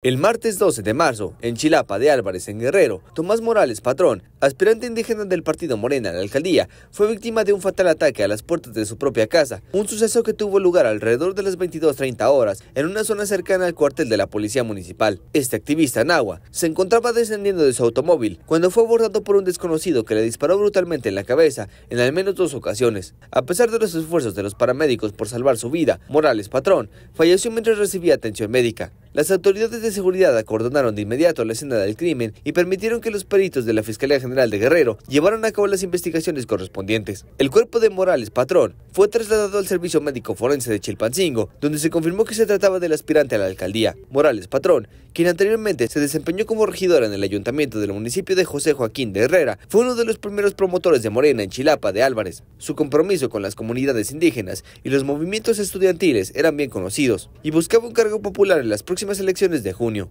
El martes 12 de marzo, en Chilapa de Álvarez, en Guerrero, Tomás Morales Patrón, aspirante indígena del partido Morena a la alcaldía, fue víctima de un fatal ataque a las puertas de su propia casa, un suceso que tuvo lugar alrededor de las 22.30 horas en una zona cercana al cuartel de la policía municipal. Este activista agua se encontraba descendiendo de su automóvil cuando fue abordado por un desconocido que le disparó brutalmente en la cabeza en al menos dos ocasiones. A pesar de los esfuerzos de los paramédicos por salvar su vida, Morales Patrón falleció mientras recibía atención médica. Las autoridades de seguridad acordonaron de inmediato la escena del crimen y permitieron que los peritos de la Fiscalía General de Guerrero llevaran a cabo las investigaciones correspondientes. El cuerpo de Morales Patrón fue trasladado al Servicio Médico Forense de Chilpancingo, donde se confirmó que se trataba del aspirante a la alcaldía, Morales Patrón, quien anteriormente se desempeñó como regidora en el ayuntamiento del municipio de José Joaquín de Herrera. Fue uno de los primeros promotores de Morena en Chilapa de Álvarez. Su compromiso con las comunidades indígenas y los movimientos estudiantiles eran bien conocidos y buscaba un cargo popular en las próximas elecciones de junio.